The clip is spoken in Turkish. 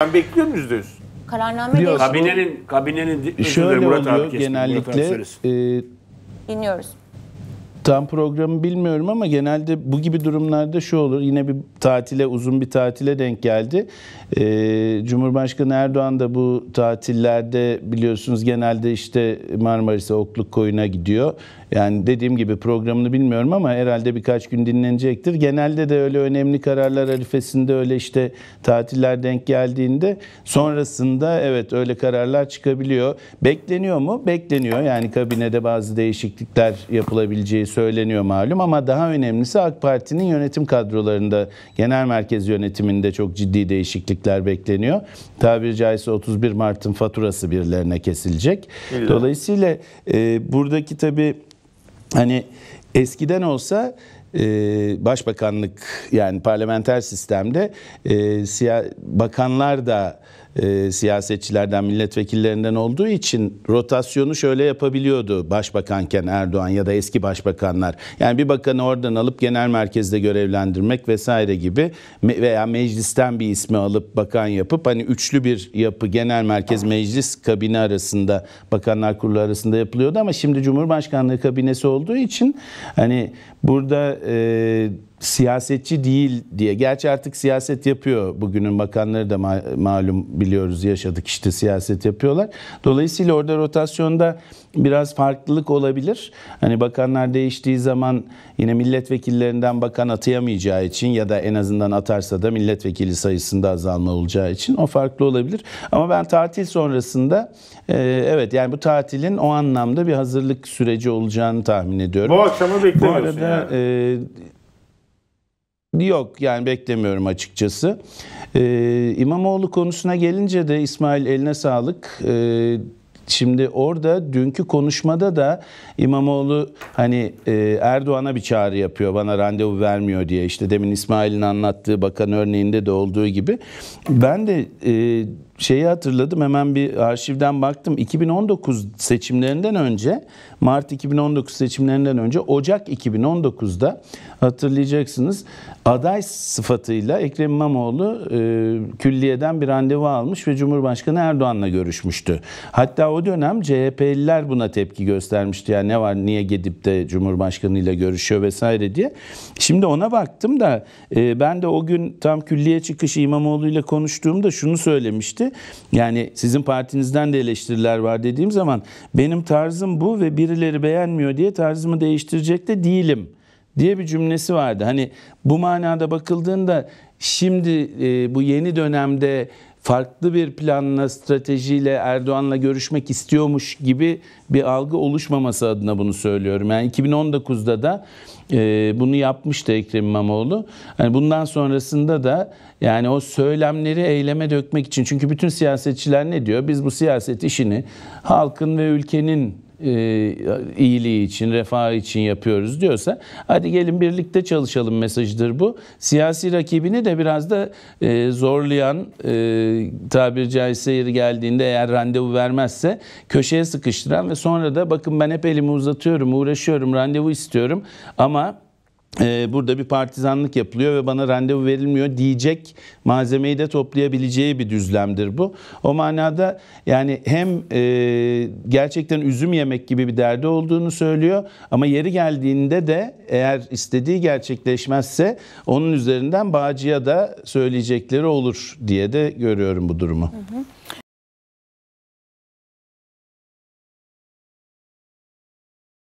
Ben bekliyorum yüzde yüz. Kararname değişimi. Kabinenin, kabinenin Şöyle Murat oluyor abi genellikle söylesin. e, Dinliyoruz. Tam programı bilmiyorum ama genelde bu gibi durumlarda şu olur. Yine bir tatile, uzun bir tatile denk geldi. Ee, Cumhurbaşkanı Erdoğan da bu tatillerde biliyorsunuz genelde işte Marmaris'e, Okluk Koyun'a gidiyor. Yani dediğim gibi programını bilmiyorum ama herhalde birkaç gün dinlenecektir. Genelde de öyle önemli kararlar arifesinde öyle işte tatiller denk geldiğinde sonrasında evet öyle kararlar çıkabiliyor. Bekleniyor mu? Bekleniyor. Yani kabinede bazı değişiklikler yapılabileceği söyleniyor malum ama daha önemlisi AK Parti'nin yönetim kadrolarında genel merkez yönetiminde çok ciddi değişiklikler bekleniyor. Tabiri caizse 31 Mart'ın faturası birilerine kesilecek. Evet. Dolayısıyla e, buradaki tabii hani eskiden olsa e, başbakanlık yani parlamenter sistemde e, siya, bakanlar da e, siyasetçilerden, milletvekillerinden olduğu için rotasyonu şöyle yapabiliyordu başbakanken Erdoğan ya da eski başbakanlar. Yani bir bakanı oradan alıp genel merkezde görevlendirmek vesaire gibi veya meclisten bir ismi alıp bakan yapıp hani üçlü bir yapı genel merkez meclis kabine arasında bakanlar kurulu arasında yapılıyordu ama şimdi Cumhurbaşkanlığı kabinesi olduğu için hani burada e, siyasetçi değil diye. Gerçi artık siyaset yapıyor. Bugünün bakanları da malum biliyoruz yaşadık işte siyaset yapıyorlar. Dolayısıyla orada rotasyonda biraz farklılık olabilir. Hani bakanlar değiştiği zaman yine milletvekillerinden bakan atayamayacağı için ya da en azından atarsa da milletvekili sayısında azalma olacağı için o farklı olabilir. Ama ben tatil sonrasında e, evet yani bu tatilin o anlamda bir hazırlık süreci olacağını tahmin ediyorum. Bu akşamı beklemiyorsun. Bu arada yani. e, Yok yani beklemiyorum açıkçası. Ee, İmamoğlu konusuna gelince de İsmail eline sağlık. Ee, Şimdi orada dünkü konuşmada da İmamoğlu hani e, Erdoğan'a bir çağrı yapıyor bana randevu vermiyor diye işte demin İsmail'in anlattığı bakan örneğinde de olduğu gibi. Ben de e, şeyi hatırladım hemen bir arşivden baktım. 2019 seçimlerinden önce Mart 2019 seçimlerinden önce Ocak 2019'da hatırlayacaksınız aday sıfatıyla Ekrem İmamoğlu e, külliyeden bir randevu almış ve Cumhurbaşkanı Erdoğan'la görüşmüştü. Hatta o dönem CHP'liler buna tepki göstermişti. Yani ne var niye gidip de Cumhurbaşkanı ile görüşüyor vesaire diye. Şimdi ona baktım da e, ben de o gün tam külliye çıkışı İmamoğlu ile konuştuğumda şunu söylemişti. Partisi. Yani sizin partinizden de eleştiriler var dediğim zaman benim tarzım bu ve birileri beğenmiyor diye tarzımı değiştirecek de değilim diye bir cümlesi vardı. Hani bu manada bakıldığında şimdi e, bu yeni dönemde farklı bir planla, stratejiyle Erdoğan'la görüşmek istiyormuş gibi bir algı oluşmaması adına bunu söylüyorum. Yani 2019'da da e, bunu yapmıştı Ekrem İmamoğlu. Yani bundan sonrasında da yani o söylemleri eyleme dökmek için. Çünkü bütün siyasetçiler ne diyor? Biz bu siyaset işini halkın ve ülkenin e, iyiliği için, refah için yapıyoruz diyorsa hadi gelin birlikte çalışalım mesajıdır bu. Siyasi rakibini de biraz da e, zorlayan e, tabiri caizse yeri geldiğinde eğer randevu vermezse köşeye sıkıştıran ve sonra da bakın ben hep elimi uzatıyorum, uğraşıyorum, randevu istiyorum ama ee, burada bir partizanlık yapılıyor ve bana randevu verilmiyor diyecek malzemeyi de toplayabileceği bir düzlemdir bu. O manada yani hem e, gerçekten üzüm yemek gibi bir derdi olduğunu söylüyor ama yeri geldiğinde de eğer istediği gerçekleşmezse onun üzerinden Bağcı'ya da söyleyecekleri olur diye de görüyorum bu durumu. Hı hı.